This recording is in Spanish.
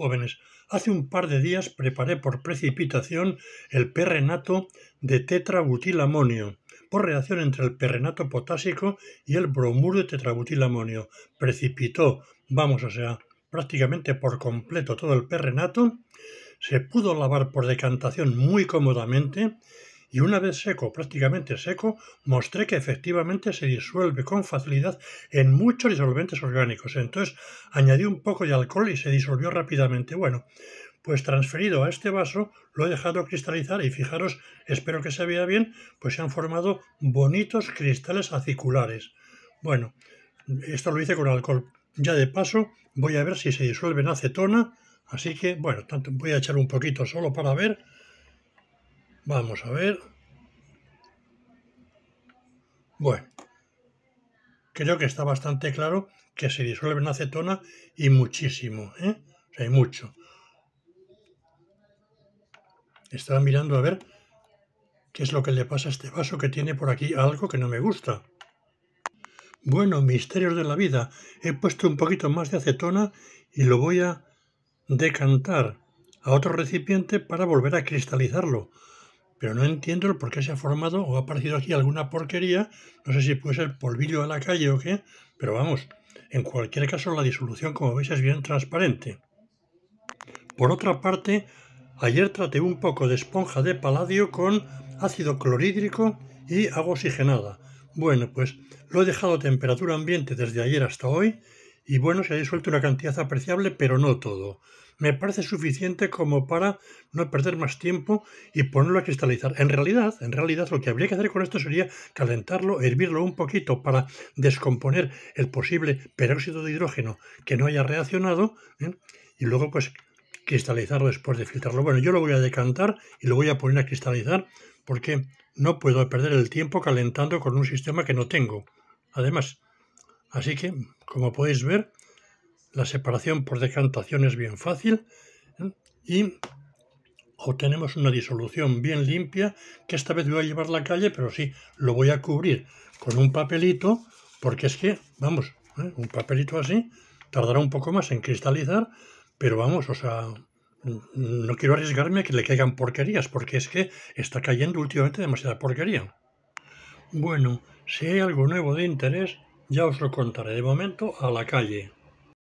jóvenes. Hace un par de días preparé por precipitación el perrenato de tetrabutilamonio, por reacción entre el perrenato potásico y el bromuro de tetrabutilamonio. Precipitó, vamos, o sea, prácticamente por completo todo el perrenato. Se pudo lavar por decantación muy cómodamente y una vez seco, prácticamente seco, mostré que efectivamente se disuelve con facilidad en muchos disolventes orgánicos. Entonces añadí un poco de alcohol y se disolvió rápidamente. Bueno, pues transferido a este vaso lo he dejado cristalizar y fijaros, espero que se vea bien, pues se han formado bonitos cristales aciculares. Bueno, esto lo hice con alcohol. Ya de paso voy a ver si se disuelve en acetona, así que bueno, voy a echar un poquito solo para ver Vamos a ver. Bueno, creo que está bastante claro que se disuelve en acetona y muchísimo, ¿eh? O sea, hay mucho. Estaba mirando a ver qué es lo que le pasa a este vaso que tiene por aquí algo que no me gusta. Bueno, misterios de la vida. He puesto un poquito más de acetona y lo voy a decantar a otro recipiente para volver a cristalizarlo pero no entiendo el por qué se ha formado o ha aparecido aquí alguna porquería, no sé si puede ser polvillo de la calle o qué, pero vamos, en cualquier caso la disolución como veis es bien transparente. Por otra parte, ayer traté un poco de esponja de paladio con ácido clorhídrico y agua oxigenada. Bueno, pues lo he dejado a temperatura ambiente desde ayer hasta hoy y bueno, se ha disuelto una cantidad apreciable, pero no todo. Me parece suficiente como para no perder más tiempo y ponerlo a cristalizar. En realidad, en realidad lo que habría que hacer con esto sería calentarlo, hervirlo un poquito para descomponer el posible peróxido de hidrógeno que no haya reaccionado ¿eh? y luego pues cristalizarlo después de filtrarlo. Bueno, yo lo voy a decantar y lo voy a poner a cristalizar porque no puedo perder el tiempo calentando con un sistema que no tengo. Además, Así que, como podéis ver, la separación por decantación es bien fácil ¿eh? y obtenemos una disolución bien limpia que esta vez voy a llevar la calle, pero sí, lo voy a cubrir con un papelito porque es que, vamos, ¿eh? un papelito así tardará un poco más en cristalizar, pero vamos, o sea, no quiero arriesgarme a que le caigan porquerías porque es que está cayendo últimamente demasiada porquería. Bueno, si hay algo nuevo de interés, ya os lo contaré de momento a la calle.